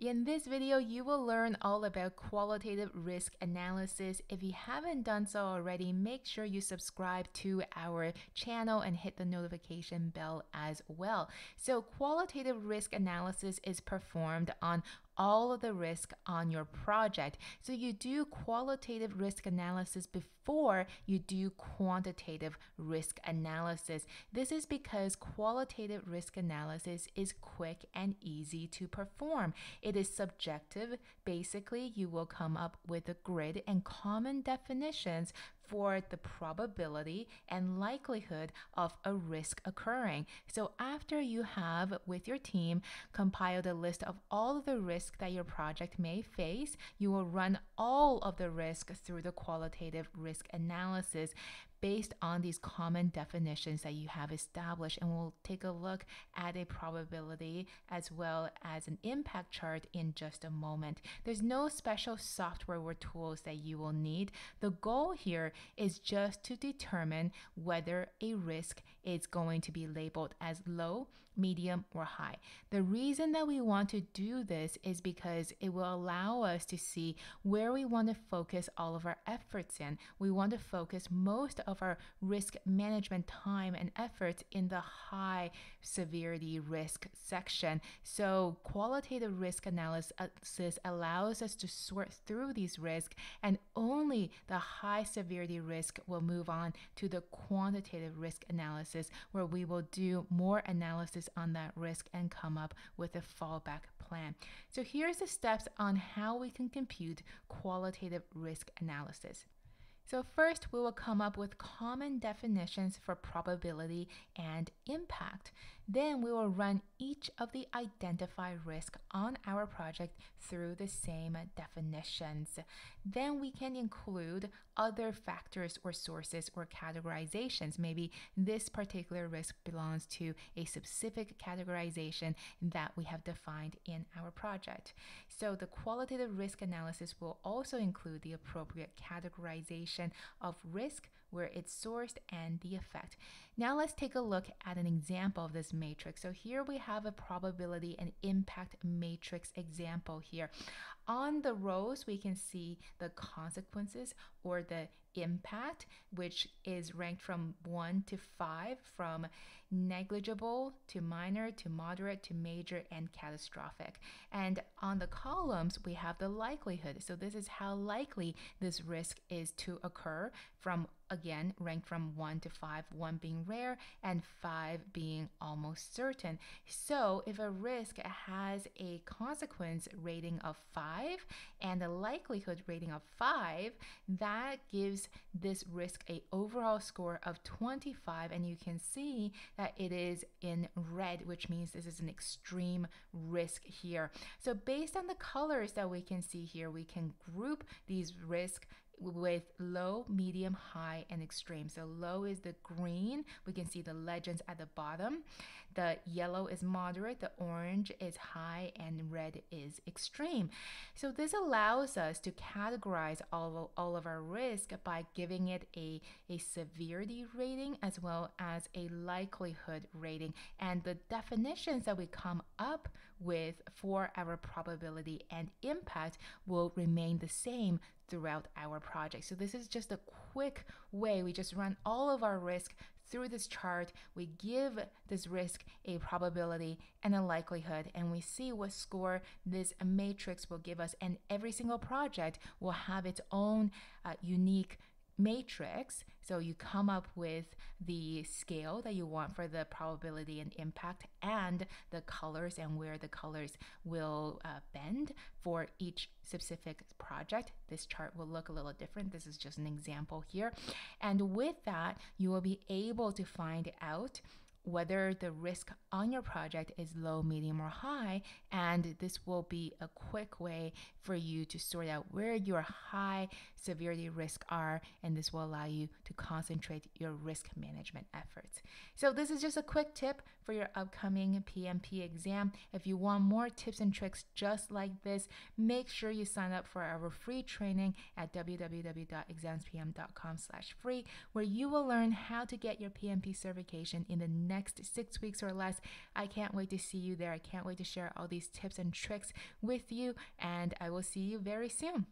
In this video, you will learn all about qualitative risk analysis. If you haven't done so already, make sure you subscribe to our channel and hit the notification bell as well. So qualitative risk analysis is performed on all of the risk on your project. So you do qualitative risk analysis before you do quantitative risk analysis. This is because qualitative risk analysis is quick and easy to perform. It is subjective. Basically, you will come up with a grid and common definitions for the probability and likelihood of a risk occurring. So after you have with your team compiled a list of all the risks that your project may face, you will run all of the risks through the qualitative risk analysis based on these common definitions that you have established. And we'll take a look at a probability as well as an impact chart in just a moment. There's no special software or tools that you will need. The goal here is just to determine whether a risk is going to be labeled as low, medium, or high. The reason that we want to do this is because it will allow us to see where we want to focus all of our efforts in. We want to focus most of our risk management time and effort in the high severity risk section. So, qualitative risk analysis allows us to sort through these risks, and only the high severity risk will move on to the quantitative risk analysis, where we will do more analysis on that risk and come up with a fallback plan. So, here's the steps on how we can compute qualitative risk analysis. So first, we will come up with common definitions for probability and impact. Then we will run each of the identified risk on our project through the same definitions. Then we can include other factors or sources or categorizations. Maybe this particular risk belongs to a specific categorization that we have defined in our project. So the qualitative risk analysis will also include the appropriate categorization of risk where it's sourced and the effect. Now let's take a look at an example of this matrix. So here we have a probability and impact matrix example here. On the rows, we can see the consequences or the impact, which is ranked from 1 to 5, from negligible to minor to moderate to major and catastrophic. And on the columns, we have the likelihood. So this is how likely this risk is to occur from again ranked from 1 to 5, 1 being rare and 5 being almost certain. So if a risk has a consequence rating of 5 and a likelihood rating of 5, that gives this risk a overall score of 25 and you can see that it is in red, which means this is an extreme risk here. So based on the colors that we can see here, we can group these risk with low, medium, high, and extreme. So low is the green. We can see the legends at the bottom. The yellow is moderate, the orange is high, and red is extreme. So this allows us to categorize all of, all of our risk by giving it a, a severity rating as well as a likelihood rating. And the definitions that we come up with for our probability and impact will remain the same throughout our project. So this is just a quick way we just run all of our risk through this chart. We give this risk a probability and a likelihood, and we see what score this matrix will give us. And every single project will have its own uh, unique matrix. So you come up with the scale that you want for the probability and impact and the colors and where the colors will uh, bend for each specific project. This chart will look a little different. This is just an example here. And with that, you will be able to find out whether the risk on your project is low, medium, or high. And this will be a quick way for you to sort out where your high severity risk are, and this will allow you to concentrate your risk management efforts. So, this is just a quick tip for your upcoming PMP exam. If you want more tips and tricks just like this, make sure you sign up for our free training at www.examspm.com/free, where you will learn how to get your PMP certification in the next six weeks or less. I can't wait to see you there. I can't wait to share all these tips and tricks with you, and I will see you very soon.